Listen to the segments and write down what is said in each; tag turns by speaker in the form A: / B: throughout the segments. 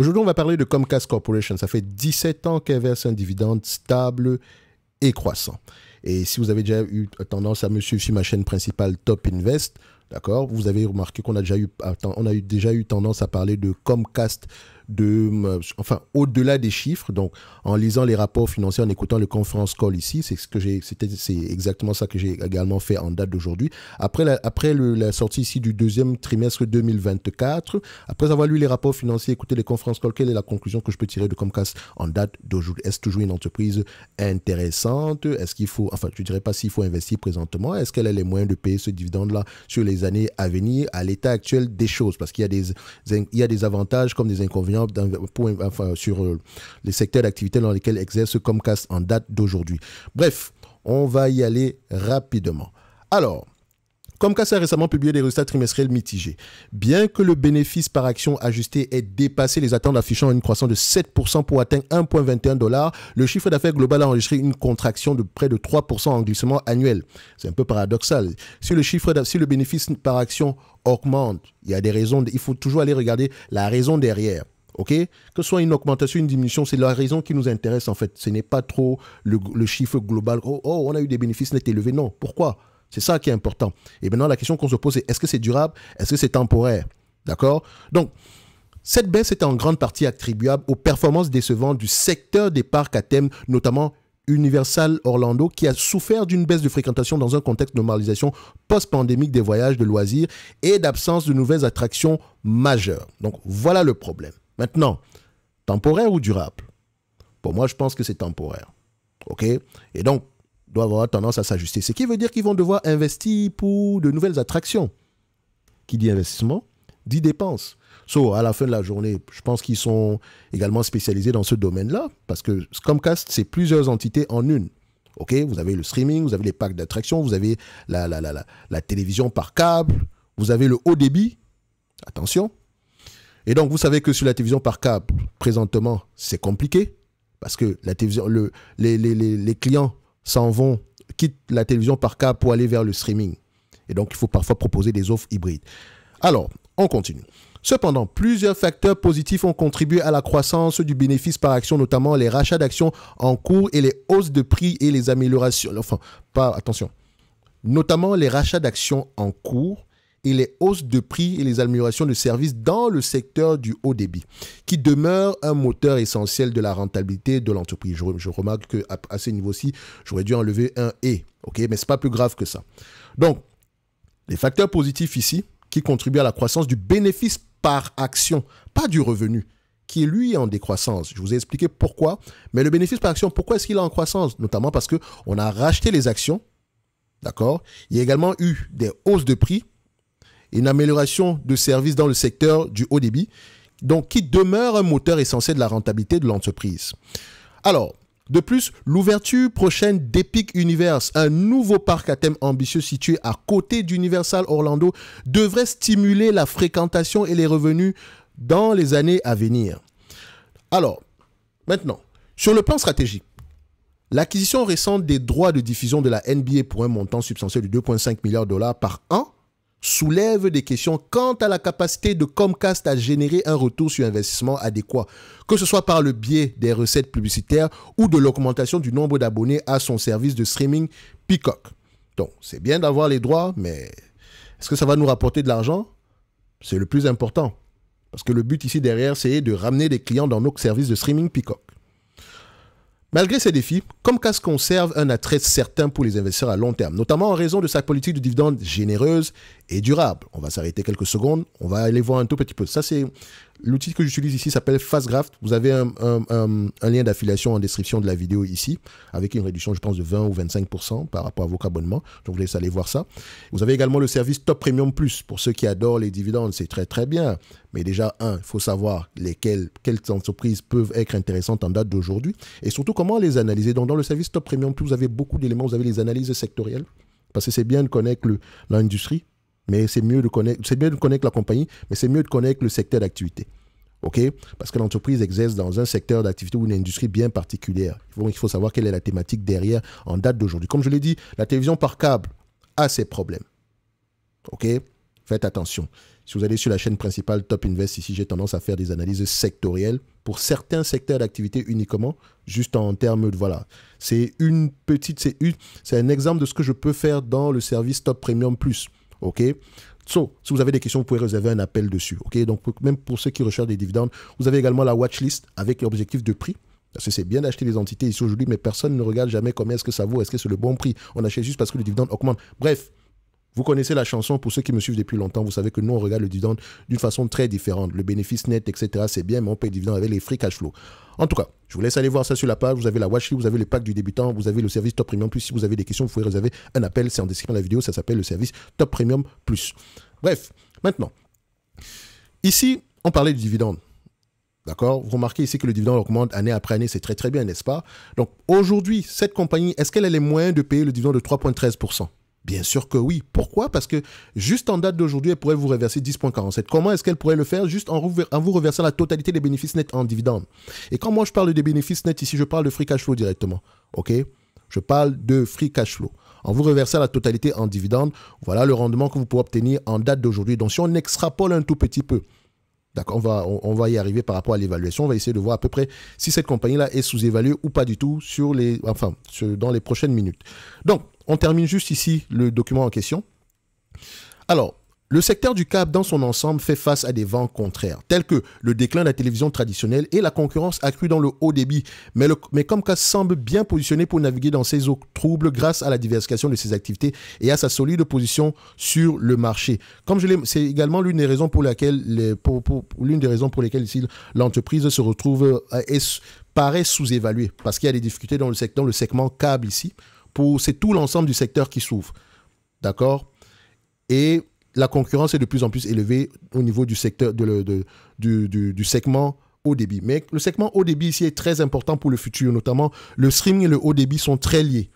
A: Aujourd'hui, on va parler de Comcast Corporation. Ça fait 17 ans qu'elle verse un dividende stable et croissant. Et si vous avez déjà eu tendance à me suivre sur ma chaîne principale Top Invest, d'accord, vous avez remarqué qu'on a déjà eu, on a déjà eu tendance à parler de Comcast de, euh, enfin, au-delà des chiffres. Donc, en lisant les rapports financiers, en écoutant le conference call ici, c'est ce que j'ai, c'était, c'est exactement ça que j'ai également fait en date d'aujourd'hui. Après la, après la sortie ici du deuxième trimestre 2024, après avoir lu les rapports financiers, écouté les conference call, quelle est la conclusion que je peux tirer de Comcast en date d'aujourd'hui Est-ce toujours une entreprise intéressante Est-ce qu'il faut, enfin, tu dirais pas s'il faut investir présentement. Est-ce qu'elle a les moyens de payer ce dividende-là sur les années à venir à l'état actuel des choses Parce qu'il y a des, il y a des avantages comme des inconvénients sur euh, les secteurs d'activité dans lesquels exerce Comcast en date d'aujourd'hui. Bref, on va y aller rapidement. Alors, Comcast a récemment publié des résultats trimestriels mitigés. Bien que le bénéfice par action ajusté ait dépassé les attentes affichant une croissance de 7% pour atteindre 1,21 dollars, le chiffre d'affaires global a enregistré une contraction de près de 3% en glissement annuel. C'est un peu paradoxal. Si le, chiffre si le bénéfice par action augmente, il y a des raisons, il faut toujours aller regarder la raison derrière. OK Que ce soit une augmentation, une diminution, c'est la raison qui nous intéresse en fait. Ce n'est pas trop le, chiffre global. Oh, oh, on a eu des bénéfices nets élevés. Non. Pourquoi C'est ça qui est important. Et maintenant, la question qu'on se pose, c'est est-ce que c'est durable Est-ce que c'est temporaire D'accord Donc, cette baisse est en grande partie attribuable aux performances décevantes du secteur des parcs à thème, notamment Universal Orlando, qui a souffert d'une baisse de fréquentation dans un contexte de normalisation post-pandémique des voyages de loisirs et d'absence de nouvelles attractions majeures. Donc voilà le problème. Maintenant, temporaire ou durable Pour moi, je pense que c'est temporaire. OK Et donc, doit avoir tendance à s'ajuster. Ce qui veut dire qu'ils vont devoir investir pour de nouvelles attractions. Qui dit investissement, dit dépenses. So, à la fin de la journée, je pense qu'ils sont également spécialisés dans ce domaine-là, parce que Comcast, c'est plusieurs entités en une. OK Vous avez le streaming, vous avez les packs d'attractions, vous avez la, la, télévision par câble, vous avez le haut débit. Attention, et donc, vous savez que sur la télévision par câble, présentement, c'est compliqué parce que la télévision, les, les clients s'en vont, quittent la télévision par câble pour aller vers le streaming. Et donc, il faut parfois proposer des offres hybrides. Alors, on continue. Cependant, plusieurs facteurs positifs ont contribué à la croissance du bénéfice par action, notamment les rachats d'actions en cours et les hausses de prix et les améliorations. Enfin, pas attention. Notamment les rachats d'actions en cours et les hausses de prix et les améliorations de services dans le secteur du haut débit, qui demeure un moteur essentiel de la rentabilité de l'entreprise. Je, remarque qu'à à, ce niveau-ci, j'aurais dû enlever un et, ok, mais n'est pas plus grave que ça. Donc, les facteurs positifs ici qui contribuent à la croissance du bénéfice par action, pas du revenu qui est lui en décroissance. Je vous ai expliqué pourquoi, mais le bénéfice par action, pourquoi est-ce qu'il est en croissance Notamment parce qu'on a racheté les actions, d'accord Il y a également eu des hausses de prix une amélioration de services dans le secteur du haut débit, donc qui demeure un moteur essentiel de la rentabilité de l'entreprise. Alors, de plus, l'ouverture prochaine d'Epic Universe, un nouveau parc à thème ambitieux situé à côté d'Universal Orlando, devrait stimuler la fréquentation et les revenus dans les années à venir. Alors, maintenant, sur le plan stratégique, l'acquisition récente des droits de diffusion de la NBA pour un montant substantiel de 2,5 milliards de dollars par an soulève des questions quant à la capacité de Comcast à générer un retour sur investissement adéquat, que ce soit par le biais des recettes publicitaires ou de l'augmentation du nombre d'abonnés à son service de streaming Peacock. Donc, c'est bien d'avoir les droits, mais est-ce que ça va nous rapporter de l'argent C'est le plus important. Parce que le but ici derrière, c'est de ramener des clients dans nos services de streaming Peacock. Malgré ces défis, Comcast conserve un attrait certain pour les investisseurs à long terme, notamment en raison de sa politique de dividendes généreuse et durable. On va s'arrêter quelques secondes, on va aller voir un tout petit peu. Ça, c'est L'outil que j'utilise ici s'appelle FastGraft. Vous avez un, lien d'affiliation en description de la vidéo ici, avec une réduction, je pense, de 20 ou 25% par rapport à vos abonnements. Donc, vous laisse aller voir ça. Vous avez également le service Top Premium Plus. Pour ceux qui adorent les dividendes, c'est très, très bien. Mais déjà, un, il faut savoir quelles entreprises peuvent être intéressantes en date d'aujourd'hui et surtout comment les analyser. Donc, dans le service Top Premium Plus, vous avez beaucoup d'éléments. Vous avez les analyses sectorielles parce que c'est bien de connaître l'industrie mais c'est mieux de connaître, c'est mieux de connaître la compagnie, mais c'est mieux de connaître le secteur d'activité. OK Parce que l'entreprise exerce dans un secteur d'activité ou une industrie bien particulière. Il faut, savoir quelle est la thématique derrière en date d'aujourd'hui. Comme je l'ai dit, la télévision par câble a ses problèmes. OK Faites attention. Si vous allez sur la chaîne principale Top Invest, ici, j'ai tendance à faire des analyses sectorielles pour certains secteurs d'activité uniquement, juste en termes de voilà. C'est une petite, c'est un exemple de ce que je peux faire dans le service Top Premium Plus. OK So, si vous avez des questions, vous pouvez réserver un appel dessus. OK Donc, même pour ceux qui recherchent des dividendes, vous avez également la watchlist avec l'objectif de prix. Parce que c'est bien d'acheter des entités ici aujourd'hui, mais personne ne regarde jamais combien est-ce que ça vaut, est-ce que c'est le bon prix. On achète juste parce que le dividende augmente. Bref, vous connaissez la chanson, pour ceux qui me suivent depuis longtemps, vous savez que nous, on regarde le dividende d'une façon très différente. Le bénéfice net, etc., c'est bien, mais on paye le dividende avec les free cash flow. En tout cas, je vous laisse aller voir ça sur la page. Vous avez la watchlist, vous avez le pack du débutant, vous avez le service Top Premium Plus. Si vous avez des questions, vous pouvez réserver un appel, c'est en description de la vidéo, ça s'appelle le service Top Premium Plus. Bref, maintenant, ici, on parlait du dividende. D'accord Vous remarquez ici que le dividende augmente année après année, c'est très très bien, n'est-ce pas Donc aujourd'hui, cette compagnie, est-ce qu'elle a les moyens de payer le dividende de 3,13% Bien sûr que oui. Pourquoi Parce que juste en date d'aujourd'hui, elle pourrait vous reverser 10,47. Comment est-ce qu'elle pourrait le faire Juste en, vous reversant la totalité des bénéfices nets en dividendes. Et quand moi je parle des bénéfices nets ici, je parle de free cash flow directement. OK Je parle de free cash flow. En vous reversant la totalité en dividendes, voilà le rendement que vous pouvez obtenir en date d'aujourd'hui. Donc si on extrapole un tout petit peu, D'accord, on va, on, va y arriver par rapport à l'évaluation. On va essayer de voir à peu près si cette compagnie-là est sous-évaluée ou pas du tout sur les, enfin, dans les prochaines minutes. Donc, on termine juste ici le document en question. Alors, le secteur du câble dans son ensemble fait face à des vents contraires, tels que le déclin de la télévision traditionnelle et la concurrence accrue dans le haut débit. Mais, le, mais Comcast semble bien positionné pour naviguer dans ces eaux troubles grâce à la diversification de ses activités et à sa solide position sur le marché. Comme je l'ai, c'est également l'une des raisons pour laquelle, les, l'une des raisons pour lesquelles l'entreprise se retrouve et euh, paraît sous-évaluée parce qu'il y a des difficultés dans le, secteur, le segment câble ici. Pour, c'est tout l'ensemble du secteur qui souffre. D'accord Et la concurrence est de plus en plus élevée au niveau du secteur du, segment haut débit. Mais le segment haut débit ici est très important pour le futur, notamment le streaming et le haut débit sont très liés.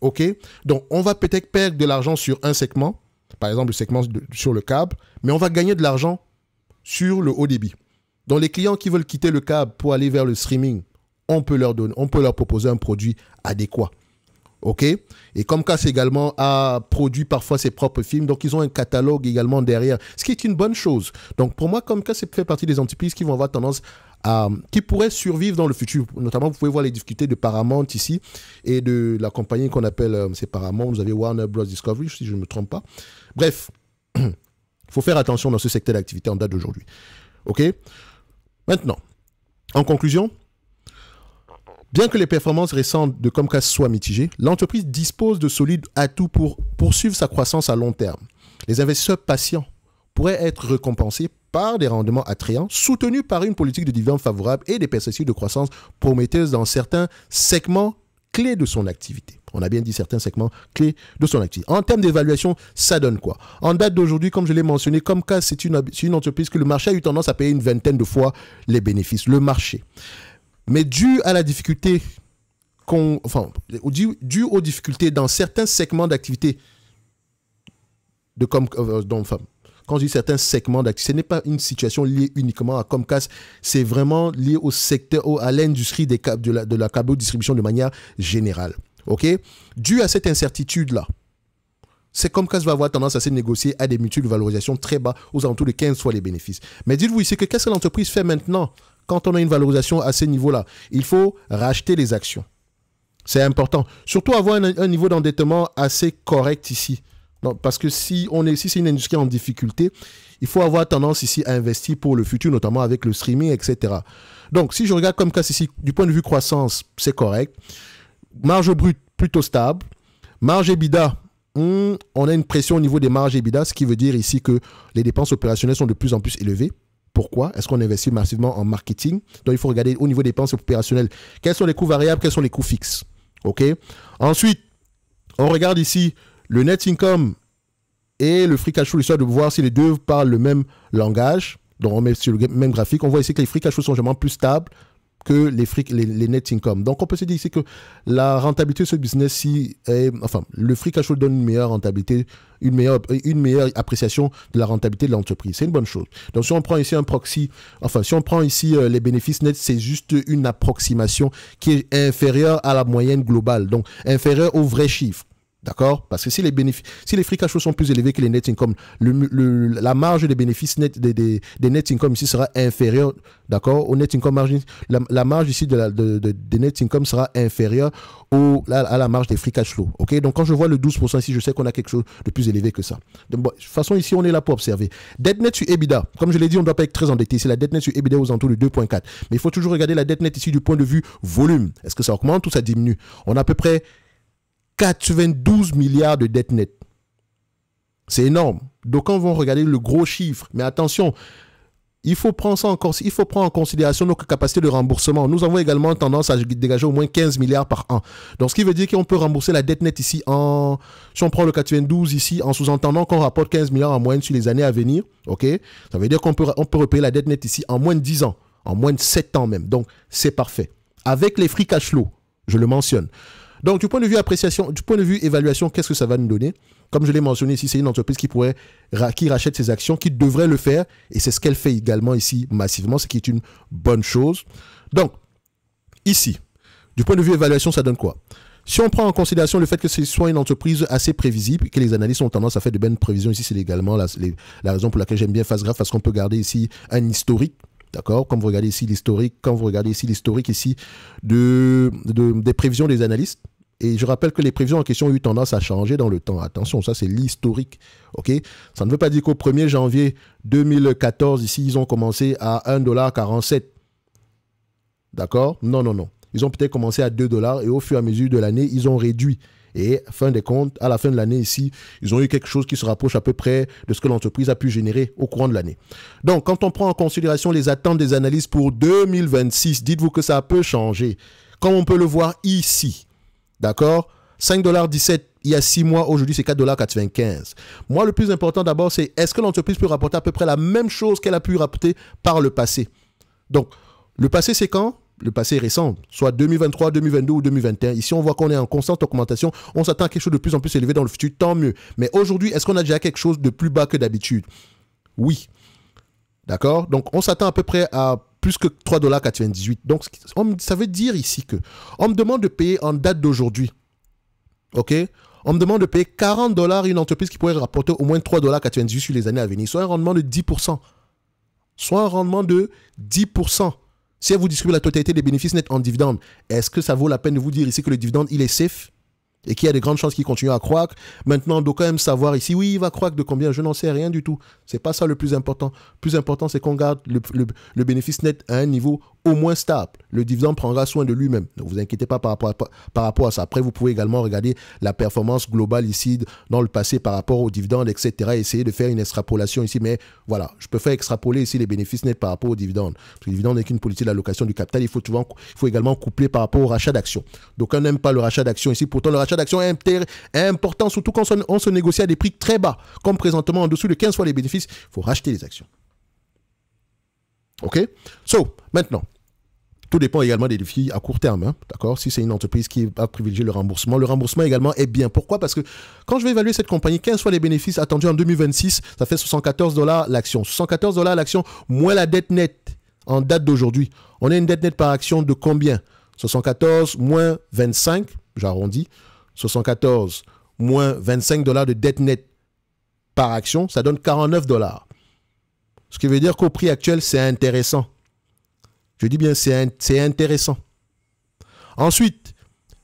A: OK Donc, on va peut-être perdre de l'argent sur un segment, par exemple le segment sur le câble, mais on va gagner de l'argent sur le haut débit. Donc, les clients qui veulent quitter le câble pour aller vers le streaming, on peut leur donner, on peut leur proposer un produit adéquat. OK Et Comcast également a produit parfois ses propres films, donc ils ont un catalogue également derrière, ce qui est une bonne chose. Donc pour moi, Comcast fait partie des entreprises qui vont avoir tendance à, qui pourraient survivre dans le futur. Notamment, vous pouvez voir les difficultés de Paramount ici et de la compagnie qu'on appelle, euh, c'est Paramount, vous avez Warner Bros. Discovery, si je ne me trompe pas. Bref, il faut faire attention dans ce secteur d'activité en date d'aujourd'hui. OK Maintenant, en conclusion, Bien que les performances récentes de Comcast soient mitigées, l'entreprise dispose de solides atouts pour poursuivre sa croissance à long terme. Les investisseurs patients pourraient être récompensés par des rendements attrayants, soutenus par une politique de dividendes favorable et des perspectives de croissance prometteuses dans certains segments clés de son activité. On a bien dit certains segments clés de son activité. En termes d'évaluation, ça donne quoi En date d'aujourd'hui, comme je l'ai mentionné, Comcast, c'est une, une entreprise que le marché a eu tendance à payer une vingtaine de fois les bénéfices. Le marché. Mais dû à la difficulté, enfin, dû, aux difficultés dans certains segments d'activité, de comme, euh, euh, quand je dis certains segments d'activité, ce n'est pas une situation liée uniquement à Comcast, c'est vraiment lié au secteur, à l'industrie de la, de câble distribution de manière générale. OK Dû à cette incertitude-là, c'est comme cas va avoir tendance à se négocier à des mutuelles de valorisation très bas, aux alentours de 15 fois les bénéfices. Mais dites-vous ici que qu'est-ce que l'entreprise fait maintenant quand on a une valorisation à ces niveau-là Il faut racheter les actions. C'est important. Surtout avoir un, niveau d'endettement assez correct ici. parce que si on est, si c'est une industrie en difficulté, il faut avoir tendance ici à investir pour le futur, notamment avec le streaming, etc. Donc, si je regarde comme cas ici, du point de vue croissance, c'est correct. Marge brute, plutôt stable. Marge EBITDA, Hmm, on a une pression au niveau des marges EBITDA, ce qui veut dire ici que les dépenses opérationnelles sont de plus en plus élevées. Pourquoi Est-ce qu'on investit massivement en marketing Donc, il faut regarder au niveau des dépenses opérationnelles, quels sont les coûts variables, quels sont les coûts fixes. OK Ensuite, on regarde ici le net income et le free cash flow, histoire de voir si les deux parlent le même langage. Donc, on met sur le même graphique. On voit ici que les free cash flow sont généralement plus stables que les, fric, les, net income. Donc, on peut se dire ici que la rentabilité de ce business si enfin, le free cash flow donne une meilleure rentabilité, une meilleure, une meilleure appréciation de la rentabilité de l'entreprise. C'est une bonne chose. Donc, si on prend ici un proxy, enfin, si on prend ici euh, les bénéfices nets, c'est juste une approximation qui est inférieure à la moyenne globale, donc inférieure aux vrais chiffres. D'accord Parce que si les, bénéfices, si les free cash flow sont plus élevés que les net income, la marge des bénéfices net, des, des, net income ici sera inférieure, d'accord Au net income margin, la, marge ici de la, des net income sera inférieure à, la marge des free cash flow, ok Donc quand je vois le 12% ici, je sais qu'on a quelque chose de plus élevé que ça. de toute façon, ici, on est là pour observer. Debt net sur EBITDA, comme je l'ai dit, on ne doit pas être très endetté. C'est la debt net sur EBITDA aux alentours de 2,4. Mais il faut toujours regarder la dette net ici du point de vue volume. Est-ce que ça augmente ou ça diminue On a à peu près 92 milliards de dettes nettes. C'est énorme. D'aucuns vont regarder le gros chiffre. Mais attention, il faut prendre ça en, faut prendre en considération nos capacités de remboursement. Nous avons également tendance à dégager au moins 15 milliards par an. Donc, ce qui veut dire qu'on peut rembourser la dette nette ici en, si on prend le 92 ici, en sous-entendant qu'on rapporte 15 milliards en moyenne sur les années à venir. OK? Ça veut dire qu'on peut, on peut repayer la dette nette ici en moins de 10 ans, en moins de 7 ans même. Donc, c'est parfait. Avec les free cash flow, je le mentionne. Donc, du point de vue appréciation, du point de vue évaluation, qu'est-ce que ça va nous donner Comme je l'ai mentionné ici, c'est une entreprise qui pourrait, qui rachète ses actions, qui devrait le faire, et c'est ce qu'elle fait également ici massivement, ce qui est une bonne chose. Donc, ici, du point de vue évaluation, ça donne quoi si on prend en considération le fait que ce soit une entreprise assez prévisible, que les analystes ont tendance à faire de bonnes prévisions ici, c'est également la, raison pour laquelle j'aime bien FastGraph, parce qu'on peut garder ici un historique. D'accord Comme vous regardez ici l'historique, quand vous regardez ici l'historique ici de, des prévisions des analystes, et je rappelle que les prévisions en question ont eu tendance à changer dans le temps. Attention, ça c'est l'historique. ok ça ne veut pas dire qu'au 1er janvier 2014, ici, ils ont commencé à 1,47$. D'accord Non, non, non. Ils ont peut-être commencé à 2 dollars et au fur et à mesure de l'année, ils ont réduit. Et fin des comptes, à la fin de l'année ici, ils ont eu quelque chose qui se rapproche à peu près de ce que l'entreprise a pu générer au courant de l'année. Donc, quand on prend en considération les attentes des analyses pour 2026, dites-vous que ça peut changer. Comme on peut le voir ici, D'accord 5,17$ il y a 6 mois, aujourd'hui c'est 4,95$. Moi, le plus important d'abord, c'est est-ce que l'entreprise peut rapporter à peu près la même chose qu'elle a pu rapporter par le passé Donc, le passé c'est quand le passé récent, soit 2023, 2022 ou 2021. Ici, on voit qu'on est en constante augmentation. On s'attend à quelque chose de plus en plus élevé dans le futur, tant mieux. Mais aujourd'hui, est-ce qu'on a déjà quelque chose de plus bas que d'habitude Oui. D'accord Donc, on s'attend à peu près à plus que 3,98$. Donc, ça veut dire ici que on me demande de payer en date d'aujourd'hui. OK on me demande de payer 40 dollars une entreprise qui pourrait rapporter au moins 3,98$ sur les années à venir, soit un rendement de 10%. Soit un rendement de 10%. Si elle vous distribue la totalité des bénéfices nets en dividendes, est-ce que ça vaut la peine de vous dire ici que le dividende, il est safe et qu'il y a des grandes chances qu'il continue à croître. Maintenant, on doit quand même savoir ici, oui, il va croître de combien, je n'en sais rien du tout. C'est pas ça le plus important. Le plus important, c'est qu'on garde le, bénéfice net à un niveau au moins stable. Le dividende prendra soin de lui-même. Ne vous inquiétez pas par rapport, à, ça. Après, vous pouvez également regarder la performance globale ici dans le passé par rapport au dividende, etc. Essayer de faire une extrapolation ici. Mais voilà, je peux faire extrapoler ici les bénéfices nets par rapport au dividende. Parce que le dividende n'est qu'une politique d'allocation du capital. Il faut, il faut également coupler par rapport au rachat d'actions. Donc, on n'aime pas le rachat d'actions ici. Pourtant, le rachat d'actions est, important, surtout quand on, se négocie à des prix très bas. Comme présentement, en dessous de 15 fois les bénéfices, il faut racheter les actions. OK So, maintenant, tout dépend également des défis à court terme. Hein, d'accord Si c'est une entreprise qui va privilégier le remboursement, le remboursement également est bien. Pourquoi Parce que quand je vais évaluer cette compagnie, quels soient les bénéfices attendus en 2026, ça fait 74 dollars l'action. 74 dollars l'action moins la dette nette en date d'aujourd'hui. On a une dette nette par action de combien 74 moins 25, j'arrondis. 74 moins 25 dollars de dette nette par action, ça donne 49 dollars. Ce qui veut dire qu'au prix actuel, c'est intéressant. Je dis bien, c'est intéressant. Ensuite,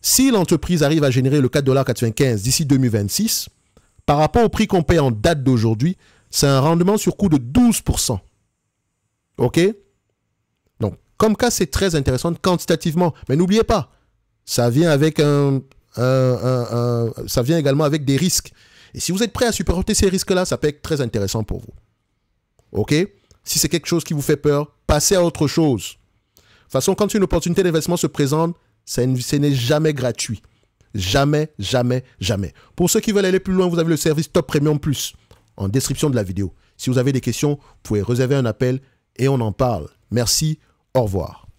A: si l'entreprise arrive à générer le 4,95$ d'ici 2026, par rapport au prix qu'on paie en date d'aujourd'hui, c'est un rendement sur coût de 12%. OK Donc, comme cas, c'est très intéressant quantitativement. Mais n'oubliez pas, ça vient, avec un, ça vient également avec des risques. Et si vous êtes prêt à supporter ces risques-là, ça peut être très intéressant pour vous. OK Si c'est quelque chose qui vous fait peur, passez à autre chose toute façon, quand une opportunité d'investissement se présente, ce n'est jamais gratuit. Jamais, jamais, jamais. Pour ceux qui veulent aller plus loin, vous avez le service Top Premium Plus en description de la vidéo. Si vous avez des questions, vous pouvez réserver un appel et on en parle. Merci, au revoir.